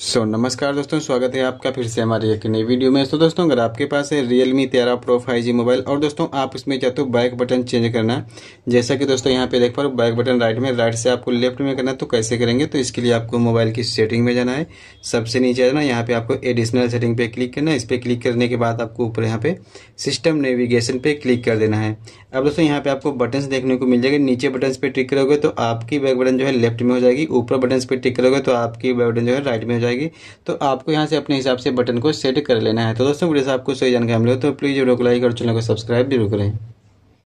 सो so, नमस्कार दोस्तों स्वागत है आपका फिर से हमारे एक नई वीडियो में तो दोस्तों अगर आपके पास है रियल मी तेरह प्रो फाइव जी मोबाइल और दोस्तों आप इसमें चाहते हो बैक बटन चेंज करना जैसा कि दोस्तों यहां पे देख पा रहे हो बैक बटन राइट में राइट से आपको लेफ्ट में करना है तो कैसे करेंगे तो इसके लिए आपको मोबाइल की सेटिंग में जाना है सबसे नीचे जाना यहाँ पे आपको एडिशनल सेटिंग पे क्लिक करना है इस पर क्लिक करने के बाद आपको ऊपर यहाँ पे सिस्टम नेविगेशन पे क्लिक कर देना है अब दोस्तों यहाँ पे आपको बटन देखने को मिल जाएगा नीचे बटन पे टिक करोगे तो आपकी बैक बटन जो है लेफ्ट में हो जाएगी ऊपर बटन पे टिक करोगे तो आपकी बैक बटन जो है राइट में हो जाएगी जाएगी तो आपको यहाँ से अपने हिसाब से बटन को सेट कर लेना है तो दोस्तों वीडियो से आपको सही जानकारी मिले तो प्लीज़ वीडियो को लाइक और चैनल को सब्सक्राइब जरूर करें